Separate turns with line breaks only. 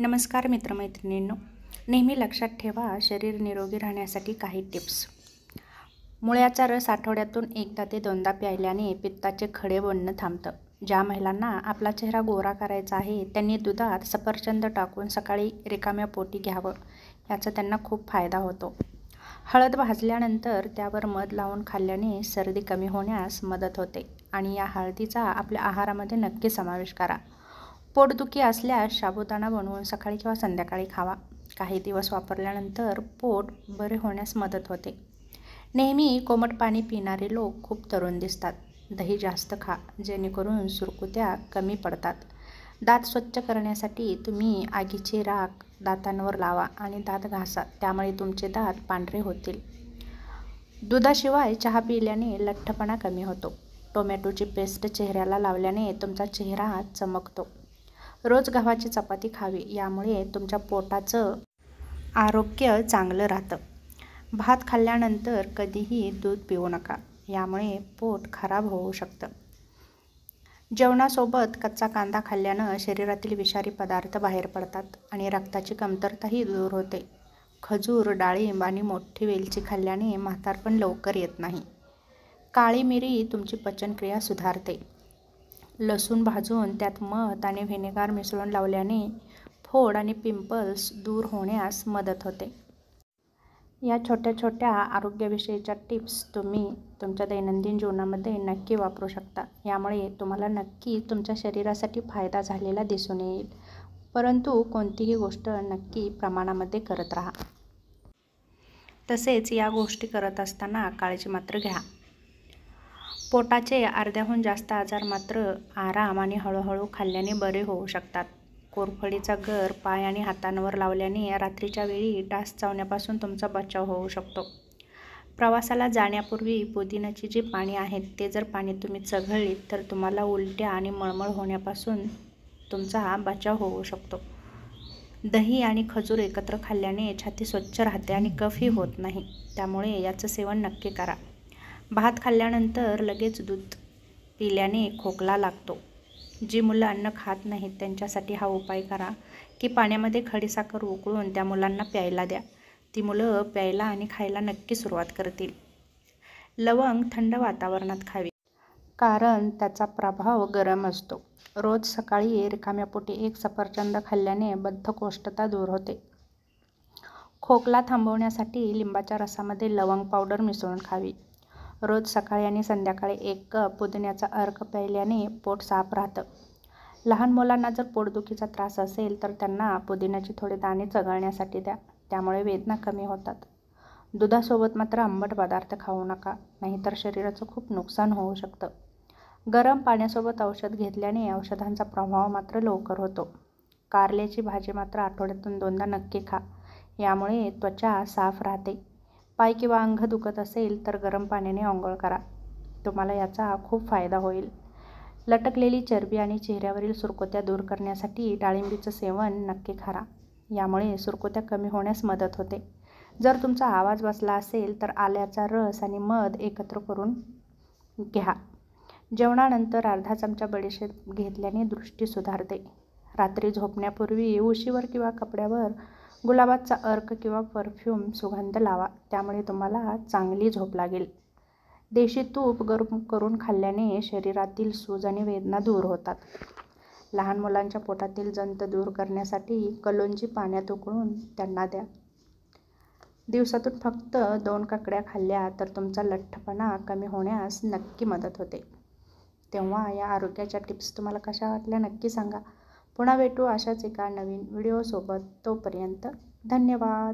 नमस्कार मित्रमैत्रिणींनो नेहमी लक्षात ठेवा शरीर निरोगी राहण्यासाठी काही टिप्स मुळ्याचा रस आठवड्यातून एकदा ते दोनदा प्यायल्याने पित्ताचे खडे बनणं थांबतं ज्या महिलांना आपला चेहरा गोरा करायचा आहे त्यांनी दुधात सफरचंद टाकून सकाळी रिकाम्या पोटी घ्यावं याचा त्यांना खूप फायदा होतो हळद भाजल्यानंतर त्यावर मध लावून खाल्ल्याने सर्दी कमी होण्यास मदत होते आणि या हळदीचा आपल्या आहारामध्ये नक्की समावेश करा पोटदुखी असल्यास साबुदाणा बनवून सकाळी किंवा संध्याकाळी खावा काही दिवस वापरल्यानंतर पोट बरे होण्यास मदत होते नेहमी कोमट पाणी पिणारे लोक खूप तरुण दिसतात दही जास्त खा जेणेकरून सुरकुत्या कमी पडतात दात स्वच्छ करण्यासाठी तुम्ही आगीची राख दातांवर लावा आणि दात घासा त्यामुळे तुमचे दात पांढरे होतील दुधाशिवाय चहा पिल्याने लठ्ठपणा कमी होतो टोमॅटोची पेस्ट चेहऱ्याला लावल्याने तुमचा चेहरा चमकतो रोज गव्हाची चपाती खावी यामुळे तुमच्या पोटाचं आरोग्य चांगलं राहतं भात खाल्ल्यानंतर कधीही दूध पिऊ नका यामुळे पोट खराब होऊ शकतं जेवणासोबत कच्चा कांदा खाल्ल्यानं शरीरातील विषारी पदार्थ बाहेर पडतात आणि रक्ताची कमतरताही दूर होते खजूर डाळिंब आणि मोठी वेलची खाल्ल्याने म्हातारपण लवकर येत नाही काळी मिरी तुमची पचनक्रिया सुधारते लसूण भाजून त्यात मध आणि व्हिनेगार मिसळून लावल्याने फोड आणि पिंपल्स दूर होण्यास मदत होते या छोट्या छोट्या आरोग्याविषयीच्या टिप्स तुम्ही तुमच्या दैनंदिन जीवनामध्ये नक्की वापरू शकता यामुळे तुम्हाला नक्की तुमच्या शरीरासाठी फायदा झालेला दिसून येईल परंतु कोणतीही गोष्ट नक्की प्रमाणामध्ये करत राहा तसेच या गोष्टी करत असताना काळजी मात्र घ्या पोटाचे अर्ध्याहून जास्त आजार मात्र आराम आणि हळूहळू खाल्ल्याने बरे होऊ शकतात कोरफडीचा घर पाय आणि हातांवर लावल्याने रात्रीच्या वेळी डास चावण्यापासून तुमचा बचाव होऊ शकतो प्रवासाला जाण्यापूर्वी पुदिनाची जी पाणी आहेत ते जर पाणी तुम्ही चघळलीत तर तुम्हाला उलट्या आणि मळमळ होण्यापासून तुमचा हा बचाव होऊ शकतो दही आणि खजूर एकत्र खाल्ल्याने छाती स्वच्छ राहते आणि कफही होत नाही त्यामुळे याचं सेवन नक्की करा भात खाल्ल्यानंतर लगेच दूध पिल्याने खोकला लागतो जी मुलं अन्न खात नाहीत त्यांच्यासाठी हा उपाय करा की पाण्यामध्ये खडीसाखर उकळून त्या मुलांना प्यायला द्या ती मुलं प्यायला आणि खायला नक्की सुरुवात करतील लवंग थंड वातावरणात खावी कारण त्याचा प्रभाव गरम असतो रोज सकाळी रिकाम्या पोटी एक सफरचंद खाल्ल्याने बद्धकोष्ठता दूर होते खोकला थांबवण्यासाठी लिंबाच्या रसामध्ये लवंग पावडर मिसळून खावी रोज सकाळी आणि संध्याकाळी एक कप पुदिन्याचा अर्क प्यायल्याने पोट साफ राहतं लहान मुलांना जर पोटदुखीचा त्रास असेल तर त्यांना पुदिन्याचे थोडे दाणे चघळण्यासाठी द्या त्यामुळे वेदना कमी होतात दुधासोबत मात्र आंबट पदार्थ खाऊ नका नाहीतर शरीराचं खूप नुकसान होऊ शकतं गरम पाण्यासोबत औषध घेतल्याने औषधांचा प्रभाव मात्र लवकर होतो कारल्याची भाजी मात्र आठवड्यातून दोनदा नक्की खा यामुळे त्वचा साफ राहते पाय किंवा अंग दुखत असेल तर गरम पाण्याने आंघोळ करा तुम्हाला याचा खूप फायदा होईल लटकलेली चरबी आणि चेहऱ्यावरील सुरकोत्या दूर करण्यासाठी डाळिंबीचं सेवन नक्की खरा यामुळे सुरकोत्या कमी होण्यास मदत होते जर तुमचा आवाज बसला असेल तर आल्याचा रस आणि मध एकत्र करून घ्या जेवणानंतर अर्धा चमचा बडीशेप घेतल्याने दृष्टी सुधारते रात्री झोपण्यापूर्वी उशीवर किंवा कपड्यावर गुलाबाचा अर्क किंवा परफ्यूम सुगंध लावा त्यामुळे तुम्हाला चांगली झोप लागेल देशी तूप गरम करून खाल्ल्याने शरीरातील सूज आणि वेदना दूर होतात लहान मुलांच्या पोटातील जंत दूर करण्यासाठी कलोंजी पाण्यात उकळून त्यांना द्या दिवसातून फक्त दोन काकड्या खाल्ल्या तर तुमचा लठ्ठपणा कमी होण्यास नक्की मदत होते तेव्हा या आरोग्याच्या टिप्स तुम्हाला कशा वाटल्या नक्की सांगा पुन्हा भेटू अशाच एका नवीन व्हिडिओसोबत तोपर्यंत धन्यवाद